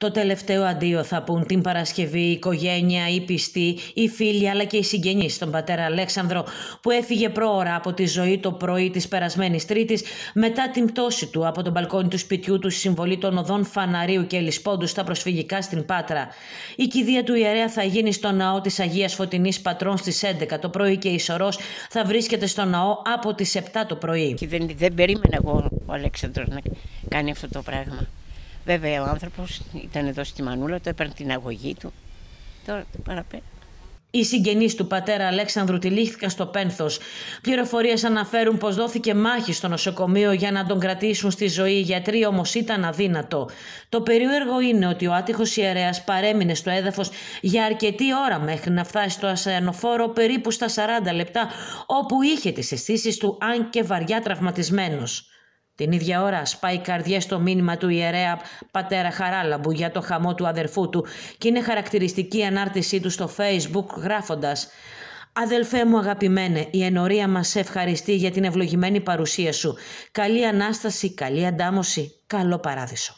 Το τελευταίο αντίο θα πούν την Παρασκευή η οικογένεια, οι πιστοί, οι φίλοι αλλά και οι συγγενείς στον πατέρα Αλέξανδρο που έφυγε πρόωρα από τη ζωή το πρωί της περασμένης Τρίτης μετά την πτώση του από τον μπαλκόνι του σπιτιού του στη συμβολή των οδών Φαναρίου και Ελισπόντους στα προσφυγικά στην Πάτρα. Η κηδεία του ιερέα θα γίνει στο ναό της Αγίας Φωτεινής Πατρών στις 11 το πρωί και η Σωρός θα βρίσκεται στο ναό από τις 7 το πρωί. Δεν, δεν περίμενα εγώ ο Αλέξανδρος να κάνει αυτό το πράγμα. Βέβαια ο άνθρωπος ήταν εδώ στη Μανούλα, το έπαιρνε την αγωγή του. Τώρα το παραπέρα. Οι συγγενείς του πατέρα Αλέξανδρου τυλίχθηκαν στο πένθος. Πληροφορίες αναφέρουν πως δόθηκε μάχη στο νοσοκομείο για να τον κρατήσουν στη ζωή. Οι γιατροί όμως ήταν αδύνατο. Το περίεργο είναι ότι ο άτυχος ιερέας παρέμεινε στο έδαφος για αρκετή ώρα μέχρι να φτάσει στο ασανοφόρο περίπου στα 40 λεπτά, όπου είχε τις αισθήσεις του, αν και βαριά τραυματισμένος. Την ίδια ώρα σπάει καρδιές στο μήνυμα του ιερέα πατέρα Χαράλαμπου για το χαμό του αδερφού του και είναι χαρακτηριστική η ανάρτησή του στο facebook γράφοντας «Αδελφέ μου αγαπημένε, η ενορία μας ευχαριστεί για την ευλογημένη παρουσία σου. Καλή Ανάσταση, καλή αντάμωση, καλό παράδεισο».